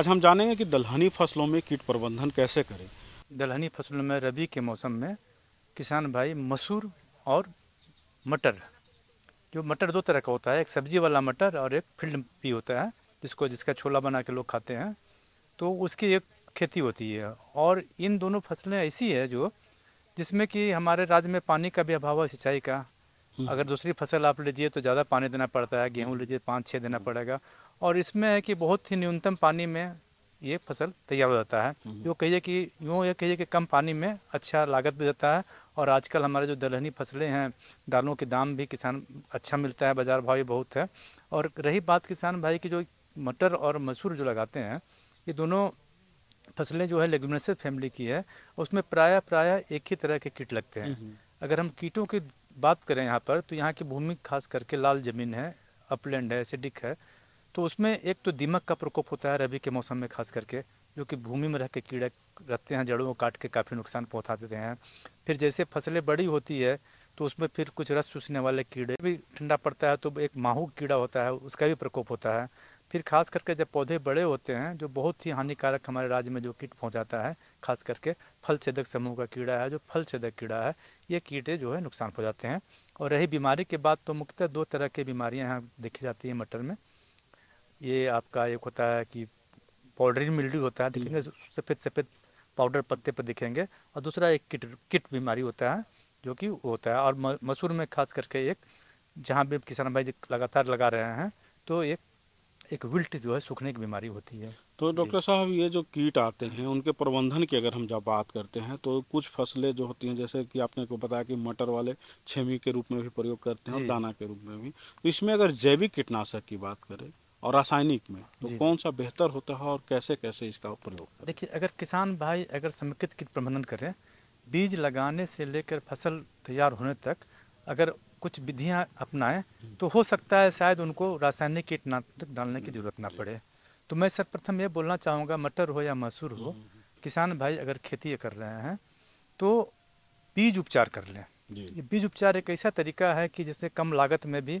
आज हम जानेंगे कि दलहनी फसलों में कीट प्रबंधन कैसे करें दलहनी फसलों में रबी के मौसम में किसान भाई मसूर और मटर जो मटर दो तरह का होता है एक सब्जी वाला मटर और एक फील्ड भी होता है जिसको जिसका छोला बना के लोग खाते हैं तो उसकी एक खेती होती है और इन दोनों फसलें ऐसी है जो जिसमें कि हमारे राज्य में पानी का भी अभाव है सिंचाई का हम्म। अगर दूसरी फसल आप लीजिए तो ज़्यादा पानी देना पड़ता है गेहूँ लीजिए पाँच छः देना हम्म। पड़ेगा और इसमें है कि बहुत ही न्यूनतम पानी में ये फसल तैयार हो जाता है जो हम्म। कहिए कि यूँ ये कहिए कि कम पानी में अच्छा लागत भी देता है और आजकल हमारे जो दलहनी फसलें हैं दालों के दाम भी किसान अच्छा मिलता है बाज़ार भाव भी बहुत है और रही बात किसान भाई की जो मटर और मसूर जो लगाते हैं ये दोनों फसलें जो है लेगुमिनस फैमिली की है उसमें प्राय प्राय एक ही तरह के कीट लगते हैं अगर हम कीटों की बात करें यहाँ पर तो यहाँ की भूमि खास करके लाल ज़मीन है अपलैंड है एसिडिक है तो उसमें एक तो दीमक का प्रकोप होता है रबी के मौसम में खास करके जो कि भूमि में रह के कीड़े रहते हैं जड़ों को काट के काफ़ी नुकसान पहुँचा देते हैं फिर जैसे फसलें बड़ी होती है तो उसमें फिर कुछ रस चूसने वाले कीड़े भी ठंडा पड़ता है तो एक माहू कीड़ा होता है उसका भी प्रकोप होता है फिर खास करके जब पौधे बड़े होते हैं जो बहुत ही हानिकारक हमारे राज्य में जो कीट पहुंचाता है खास करके फल छेदक समूह का कीड़ा है जो फल छेदक कीड़ा है ये कीटे जो है नुकसान पहुँचाते हैं और रही बीमारी के बाद तो मुख्यतः दो तरह की बीमारियाँ यहाँ देखी जाती हैं मटर में ये आपका एक होता है कि पाउडरी मिल्ड्यू होता है देखेंगे सफ़ेद सफ़ेद पाउडर पत्ते पर दिखेंगे और दूसरा एक किट किट बीमारी होता है जो कि होता है और मसूर में खास करके एक जहाँ भी किसान भाई लगातार लगा रहे हैं तो एक एक विल्ट जो है सूखने की बीमारी होती है तो डॉक्टर साहब ये जो कीट आते हैं उनके प्रबंधन की अगर हम जब बात करते हैं तो कुछ फसलें जो होती हैं जैसे कि आपने को बताया कि मटर वाले छेमी के रूप में भी प्रयोग करते हैं दाना के रूप में भी तो इसमें अगर जैविक कीटनाशक की बात करें और रासायनिक में तो कौन सा बेहतर होता है और कैसे कैसे इसका प्रयोग देखिए अगर किसान भाई अगर समेकित कीट प्रबंधन करें बीज लगाने से लेकर फसल तैयार होने तक अगर कुछ विधियाँ अपनाएं तो हो सकता है शायद उनको रासायनिक कीटनाशक डालने की जरूरत ना पड़े तो मैं सर्वप्रथम ये बोलना चाहूँगा मटर हो या मसूर हो किसान भाई अगर खेती कर रहे हैं तो बीज उपचार कर लें ये बीज उपचार एक ऐसा तरीका है कि जिससे कम लागत में भी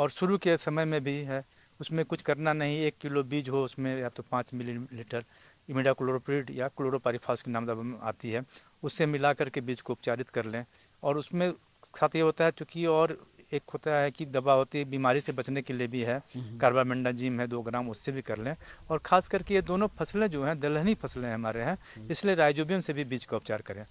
और शुरू के समय में भी है उसमें कुछ करना नहीं एक किलो बीज हो उसमें या तो पाँच लीटर इमिडा क्लोरोप्रिड या क्लोरोपारीफास के नाम आती है उससे मिला करके बीज को उपचारित कर लें और उसमें साथ ये होता है चूँकि और एक होता है कि दवा होती है बीमारी से बचने के लिए भी है हम्म, हम्म। कार्बामेंडाजीम है दो ग्राम उससे भी कर लें और खास करके ये दोनों फसलें जो हैं दलहनी फसलें हमारे हैं हम्म। इसलिए राइजोबियम से भी बीज का उपचार करें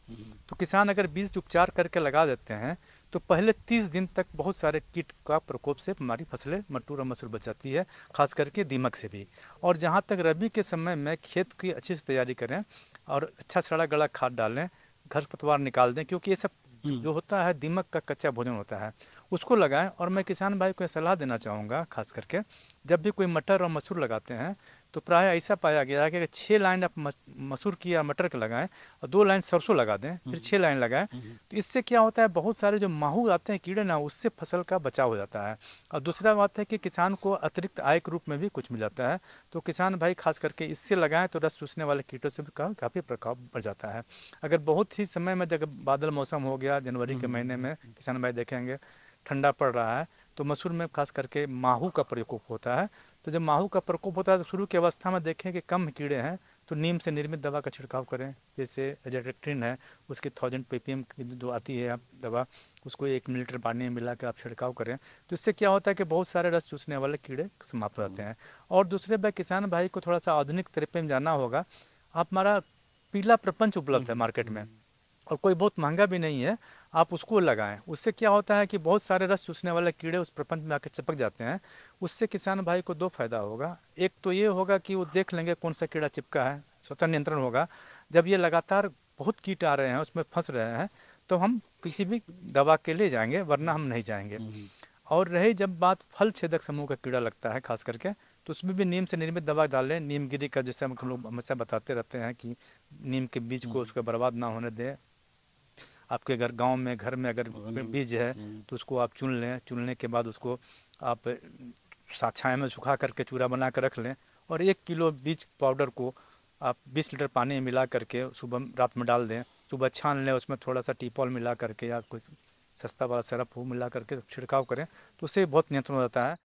तो किसान अगर बीज उपचार करके लगा देते हैं तो पहले तीस दिन तक बहुत सारे कीट का प्रकोप से हमारी फसलें मटूर और मसूर बचाती है खास करके दीमक से भी और जहाँ तक रबी के समय में खेत की अच्छी से तैयारी करें और अच्छा सड़ा गड़ा खाद डालें घर पतवार निकाल दें क्योंकि ये सब तो हम्म। जो होता है दिमक का कच्चा भोजन होता है उसको लगाएं और मैं किसान भाई को सलाह देना चाहूँगा खास करके जब भी कोई मटर और मसूर लगाते हैं तो प्राय ऐसा पाया गया है कि अगर छः लाइन आप मसूर की या मटर का लगाएं और दो लाइन सरसों लगा दें फिर हम्म। छः लाइन लगाएं हम्म, हम्म। तो इससे क्या होता है बहुत सारे जो माहू आते हैं कीड़े ना उससे फसल का बचाव हो जाता है और दूसरा बात है कि किसान को अतिरिक्त आय के रूप में भी कुछ मिल जाता है तो किसान भाई खास करके इससे लगाएं तो रस चूसने वाले कीटों से भी काफ़ी प्रभाव पड़ जाता है अगर बहुत ही समय में जब बादल मौसम हो गया जनवरी के महीने में किसान भाई देखेंगे ठंडा पड़ रहा है तो मसूर में खास करके माहू का प्रयोग होता है तो जब माहू का प्रकोप होता है तो शुरू की अवस्था में देखें कि कम कीड़े हैं तो नीम से निर्मित दवा का छिड़काव करें जैसे एजेट्रिक्टिन है उसके थाउजेंड पीपीएम की जो आती है आप दवा उसको एक मिलीटर पानी में मिला के आप छिड़काव करें तो इससे क्या होता है कि बहुत सारे रस चूसने वाले कीड़े समाप्त हो जाते हैं और दूसरे भाई किसान भाई को थोड़ा सा आधुनिक तरीके में जाना होगा आप हमारा पीला प्रपंच उपलब्ध है मार्केट में और कोई बहुत महंगा भी नहीं है आप उसको लगाएं उससे क्या होता है कि बहुत सारे रस चूसने वाले कीड़े उस प्रपंच में आकर चिपक जाते हैं उससे किसान भाई को दो फायदा होगा एक तो ये होगा कि वो देख लेंगे कौन सा कीड़ा चिपका है स्वतः नियंत्रण होगा जब ये लगातार बहुत कीट आ रहे हैं उसमें फंस रहे हैं तो हम किसी भी दवा के लिए जाएंगे वरना हम नहीं जाएंगे हम्म, हम्म। और रही जब बात फल छेदक समूह का कीड़ा लगता है खास करके तो उसमें भी नीम से निर्मित दवा डाल लें नीम गिरी का जैसे हम लोग हमेशा बताते रहते हैं कि नीम के बीज को हम्म। उसका बर्बाद ना होने दें आपके अगर गांव में घर में अगर बीज है हम्म। तो उसको आप चुन लें चुनने के बाद उसको आप छाया में सुखा करके चूरा बना कर रख लें और एक किलो बीज पाउडर को आप 20 लीटर पानी में मिला करके सुबह रात में डाल दें सुबह छान लें उसमें थोड़ा सा टीपॉल मिला करके या कुछ सस्ता वाला सरफ हो मिला करके छिड़काव करें तो उससे बहुत नियंत्रण हो जाता है